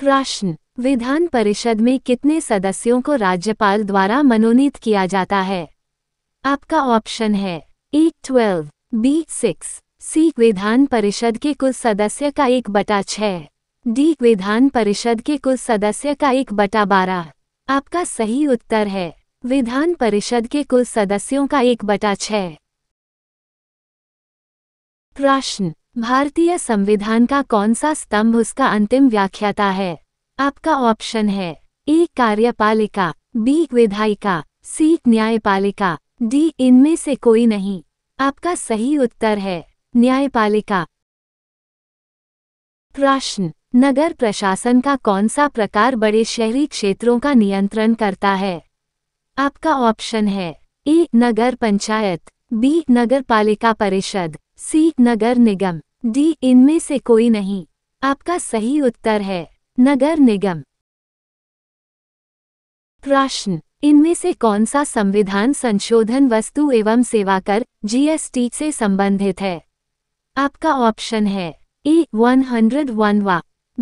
प्रश्न विधान परिषद में कितने सदस्यों को राज्यपाल द्वारा मनोनीत किया जाता है आपका ऑप्शन है A twelve B six C विधान परिषद के कुल सदस्य का एक बटा छः डी विधान परिषद के कुल सदस्य का एक बटा बारह आपका सही उत्तर है विधान परिषद के कुल सदस्यों का एक बटा छः प्रश्न भारतीय संविधान का कौन सा स्तंभ उसका अंतिम व्याख्याता है आपका ऑप्शन है ए कार्यपालिका बी विधायिका सी न्यायपालिका डी इनमें से कोई नहीं आपका सही उत्तर है न्यायपालिका प्रश्न नगर प्रशासन का कौन सा प्रकार बड़े शहरी क्षेत्रों का नियंत्रण करता है आपका ऑप्शन है ए नगर पंचायत बी नगर पालिका परिषद सी नगर निगम डी इनमें से कोई नहीं आपका सही उत्तर है नगर निगम प्रश्न इनमें से कौन सा संविधान संशोधन वस्तु एवं सेवा कर जीएसटी से संबंधित है आपका ऑप्शन है ए 101 वा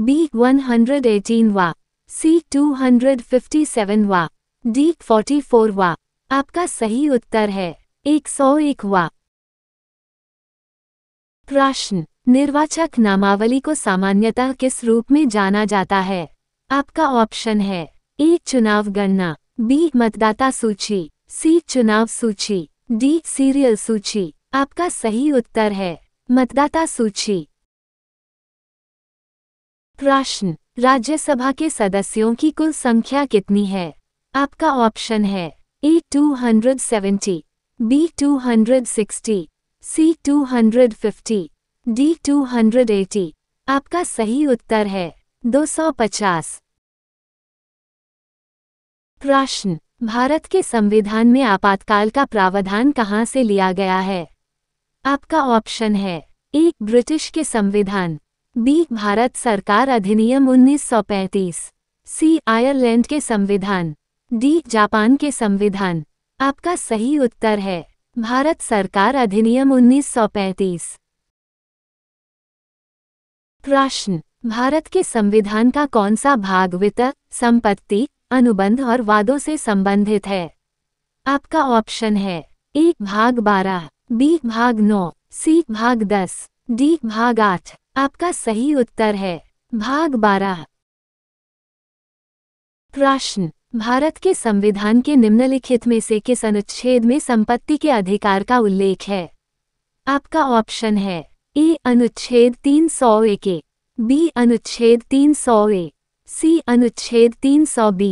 बी 118 वा सी 257 वा डी 44 वा आपका सही उत्तर है 101 वा प्रश्न निर्वाचक नामावली को सामान्यतः किस रूप में जाना जाता है आपका ऑप्शन है ए चुनाव गणना बी मतदाता सूची सी चुनाव सूची डी सीरियल सूची आपका सही उत्तर है मतदाता सूची प्रश्न राज्यसभा के सदस्यों की कुल संख्या कितनी है आपका ऑप्शन है A 270, B 260, C 250, D two hundred eighty आपका सही उत्तर है दो सौ पचास प्रश्न भारत के संविधान में आपातकाल का प्रावधान कहाँ से लिया गया है आपका ऑप्शन है एक ब्रिटिश के संविधान बी भारत सरकार अधिनियम 1935 सी आयरलैंड के संविधान डी जापान के संविधान आपका सही उत्तर है भारत सरकार अधिनियम 1935 प्रश्न भारत के संविधान का कौन सा भाग वित्त संपत्ति अनुबंध और वादों से संबंधित है आपका ऑप्शन है एक भाग बारह बी भाग नौ सी भाग दस डी भाग आठ आपका सही उत्तर है भाग बारह प्रश्न भारत के संविधान के निम्नलिखित में से किस अनुच्छेद में संपत्ति के अधिकार का उल्लेख है आपका ऑप्शन है E ए अनुच्छेद तीन सौ एक बी अनुच्छेद तीन सौ ए सी अनुच्छेद तीन सौ बी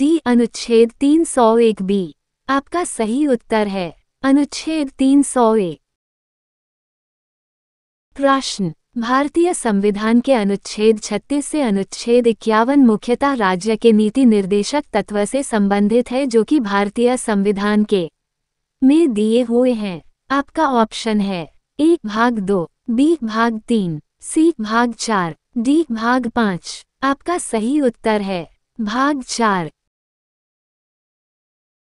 डी अनुच्छेद तीन सौ एक बी आपका सही उत्तर है अनुच्छेद तीन सौ ए प्रश्न भारतीय संविधान के अनुच्छेद 36 से अनुच्छेद इक्यावन मुख्यतः राज्य के नीति निर्देशक तत्व से संबंधित है जो कि भारतीय संविधान के में दिए हुए हैं आपका ऑप्शन है एक भाग दो बी भाग तीन सी भाग चार डी भाग पाँच आपका सही उत्तर है भाग चार